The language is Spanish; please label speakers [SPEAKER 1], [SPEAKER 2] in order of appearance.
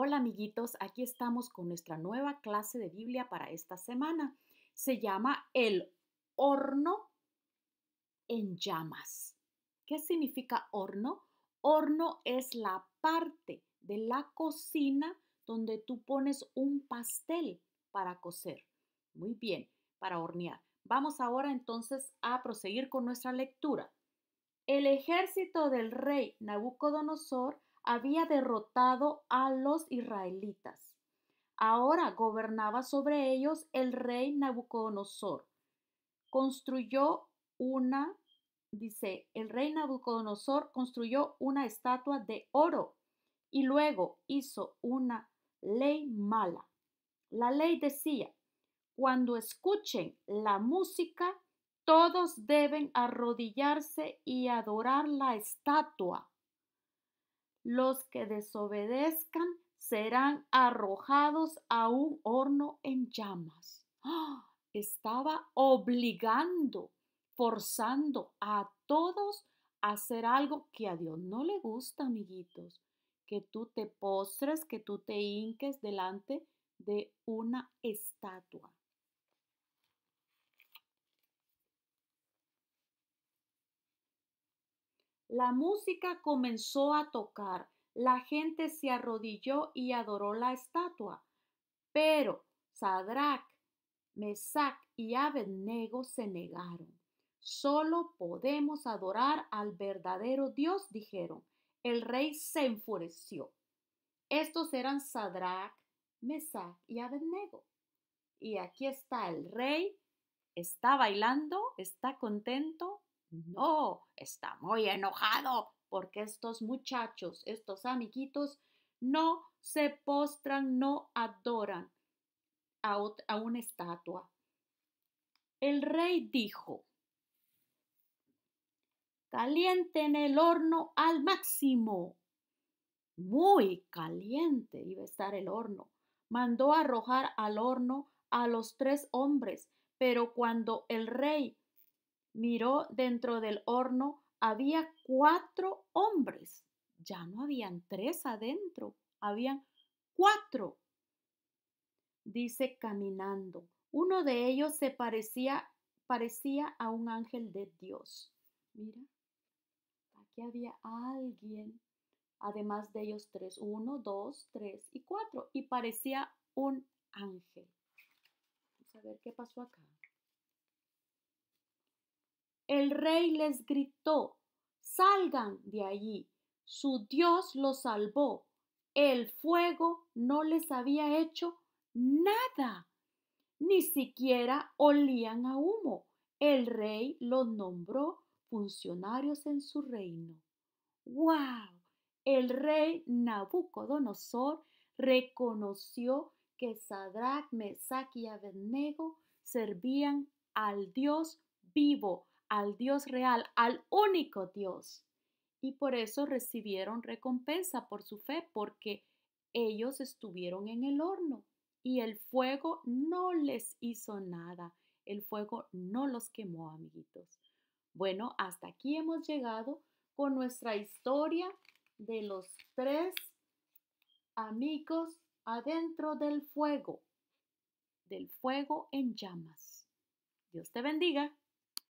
[SPEAKER 1] Hola amiguitos, aquí estamos con nuestra nueva clase de Biblia para esta semana. Se llama El horno en llamas. ¿Qué significa horno? Horno es la parte de la cocina donde tú pones un pastel para cocer. Muy bien, para hornear. Vamos ahora entonces a proseguir con nuestra lectura. El ejército del rey Nabucodonosor había derrotado a los israelitas. Ahora gobernaba sobre ellos el rey Nabucodonosor. Construyó una, dice, el rey Nabucodonosor construyó una estatua de oro y luego hizo una ley mala. La ley decía, cuando escuchen la música, todos deben arrodillarse y adorar la estatua. Los que desobedezcan serán arrojados a un horno en llamas. ¡Ah! Estaba obligando, forzando a todos a hacer algo que a Dios no le gusta, amiguitos. Que tú te postres, que tú te hinques delante de una estatua. La música comenzó a tocar, la gente se arrodilló y adoró la estatua. Pero Sadrach, Mesach y Abednego se negaron. Solo podemos adorar al verdadero Dios, dijeron. El rey se enfureció. Estos eran Sadrach, Mesach y Abednego. Y aquí está el rey, está bailando, está contento, no, está muy enojado porque estos muchachos, estos amiguitos, no se postran, no adoran a, una estatua. El rey dijo, calienten el horno al máximo. Muy caliente iba a estar el horno. Mandó arrojar al horno a los tres hombres, pero cuando el rey miró dentro del horno, había cuatro hombres. Ya no habían tres adentro, habían cuatro. Dice caminando. Uno de ellos se parecía, parecía a un ángel de Dios. Mira, aquí había alguien, además de ellos tres, uno, dos, tres y cuatro, y parecía un ángel. Vamos a ver qué pasó acá. El rey les gritó, salgan de allí. Su Dios los salvó. El fuego no les había hecho nada. Ni siquiera olían a humo. El rey los nombró funcionarios en su reino. ¡Wow! El rey Nabucodonosor reconoció que Sadrach, Mesach y Abednego servían al Dios vivo, al Dios real, al único Dios. Y por eso recibieron recompensa por su fe, porque ellos estuvieron en el horno y el fuego no les hizo nada. El fuego no los quemó, amiguitos. Bueno, hasta aquí hemos llegado con nuestra historia de los tres amigos adentro del fuego, del fuego en llamas. Dios te bendiga.